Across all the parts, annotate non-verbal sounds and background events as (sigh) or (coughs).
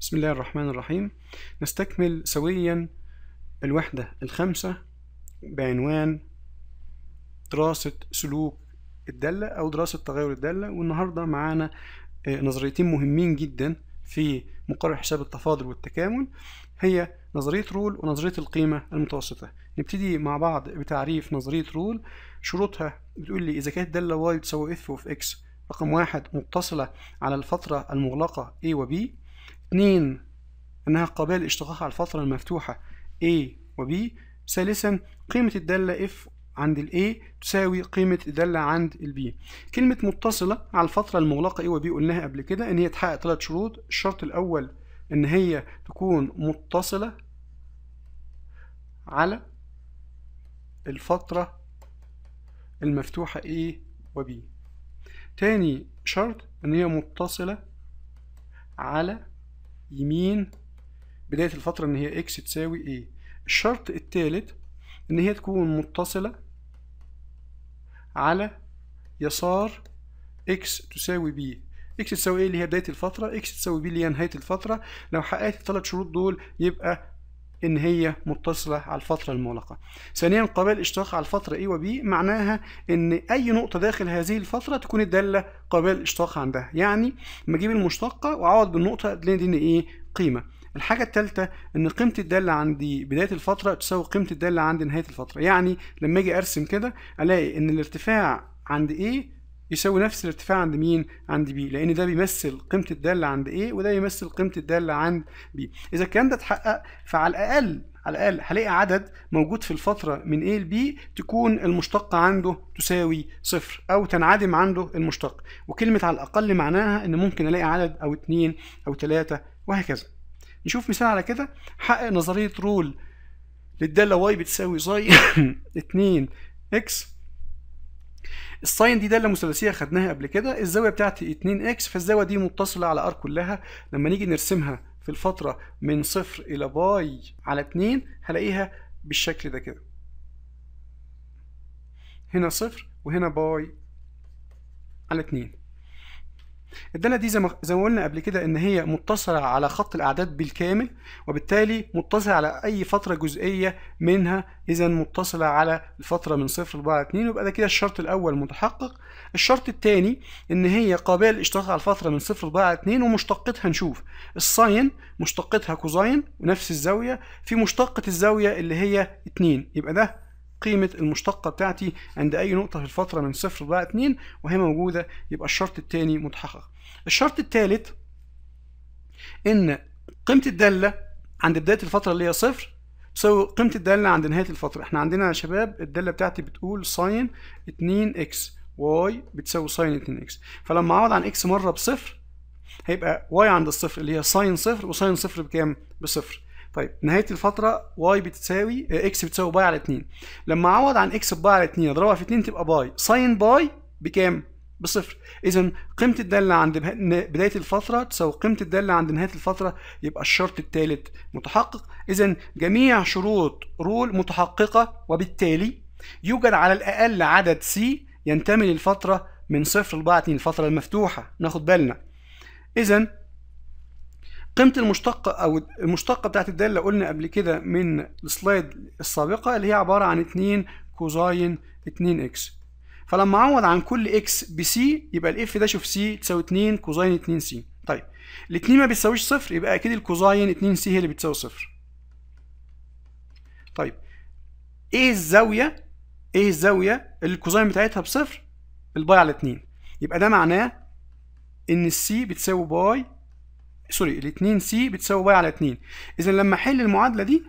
بسم الله الرحمن الرحيم نستكمل سويا الوحدة الخامسة بعنوان دراسة سلوك الدالة أو دراسة تغير الدالة والنهاردة معانا آه، نظريتين مهمين جدا في مقرر حساب التفاضل والتكامل هي نظرية رول ونظرية القيمة المتوسطة نبتدي مع بعض بتعريف نظرية رول شروطها بتقول لي إذا كانت دالة y تساوي f of x رقم واحد متصلة على الفترة المغلقة a و b اثنين أنها قابلة للاشتقاق على الفترة المفتوحة A و B ثالثا قيمة الدالة F عند ال A تساوي قيمة الدالة عند ال B كلمة متصلة على الفترة المغلقة A و B قلناها قبل كده إن هي تحقق ثلاث شروط الشرط الأول إن هي تكون متصلة على الفترة المفتوحة A و B تاني شرط إن هي متصلة على يمين بداية الفترة إن هي إكس تساوي إيه الشرط الثالث إن هي تكون متصلة على يسار إكس تساوي بي إكس تساوي إيه اللي هي بداية الفترة إكس تساوي بي اللي هي نهاية الفترة لو حققت الثلاث شروط دول يبقى ان هي متصله على الفتره المغلقه ثانيا قابله الاشتراك على الفتره اي وبي معناها ان اي نقطه داخل هذه الفتره تكون الداله قابله للاشتراك عندها يعني لما اجيب المشتقه واعوض بالنقطه لان دي ايه قيمه الحاجة الثالثة إن قيمة الدالة عندي بداية الفترة تساوي قيمة الدالة عند نهاية الفترة، يعني لما أجي أرسم كده ألاقي إن الارتفاع عند A يساوي نفس الارتفاع عند مين؟ عند بي لأن ده بيمثل قيمة الدالة عند A وده بيمثل قيمة الدالة عند B إذا الكلام ده اتحقق فعلى الأقل على الأقل هلاقي عدد موجود في الفترة من A ل B تكون المشتقة عنده تساوي صفر أو تنعدم عنده المشتق وكلمة على الأقل معناها إن ممكن ألاقي عدد أو اتنين أو تلاتة وهكذا نشوف مثال على كده حقق نظرية رول للدالة y بتساوي زي 2 (coughs) اكس الساين دي داله مثلثيه خدناها قبل كده الزاويه بتاعتي 2 اكس فالزاويه دي متصله على ار كلها لما نيجي نرسمها في الفتره من صفر الى باي على 2 هلاقيها بالشكل ده كده هنا صفر وهنا باي على 2 الداله دي زي ما قلنا قبل كده ان هي متصله على خط الاعداد بالكامل وبالتالي متصله على اي فتره جزئيه منها اذا متصله على الفتره من 0 4 2 يبقى ده كده الشرط الاول متحقق الشرط الثاني ان هي قابله للاشتراك على الفتره من 0 4 2 ومشتقتها نشوف الساين مشتقتها كوزاين ونفس الزاويه في مشتقه الزاويه اللي هي 2 يبقى ده قيمه المشتقه بتاعتي عند اي نقطه في الفتره من صفر لغايه 2 وهي موجوده يبقى الشرط التاني متحقق الشرط التالت ان قيمه الداله عند بدايه الفتره اللي هي صفر تساوي قيمه الداله عند نهايه الفتره احنا عندنا يا شباب الداله بتاعتي بتقول ساين 2 اكس واي بتساوي ساين 2 اكس فلما اعوض عن اكس مره بصفر هيبقى واي عند الصفر اللي هي ساين صفر وساين صفر بكام بصفر طيب نهايه الفتره واي بتساوي اكس آه، بتساوي باي على 2 لما اعوض عن اكس بباي على 2 اضربها في 2 تبقى باي ساين باي بكام؟ بصفر اذا قيمه الداله عند بدايه الفتره تساوي قيمه الداله عند نهايه الفتره يبقى الشرط الثالث متحقق اذا جميع شروط رول متحققه وبالتالي يوجد على الاقل عدد سي ينتمي للفتره من صفر لباي على 2 الفتره المفتوحه ناخد بالنا اذا قيمة المشتقة أو المشتقة بتاعت الدالة قلنا قبل كده من السلايد السابقة اللي هي عبارة عن 2 كوزاين 2 اكس فلما اعوض عن كل اكس بسي يبقى الاف ده شوف سي تساوي 2 كوزاين 2 سي طيب الاثنين ما بتساويش صفر يبقى اكيد الكوزاين 2 سي هي اللي بتساوي صفر طيب ايه الزاوية ايه الزاوية اللي الكوزاين بتاعتها بصفر الباي على 2 يبقى ده معناه ان السي بتساوي باي سوري ال 2 سي بتساوي باي على 2 اذا لما احل المعادله دي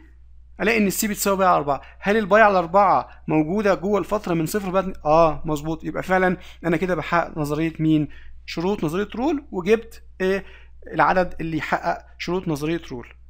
الاقي ان السي بتساوي باي على 4 هل الباي على 4 موجوده جوه الفتره من صفر لغايه اه مظبوط يبقى فعلا انا كده بحقق نظريه مين شروط نظريه رول وجبت إيه العدد اللي يحقق شروط نظريه رول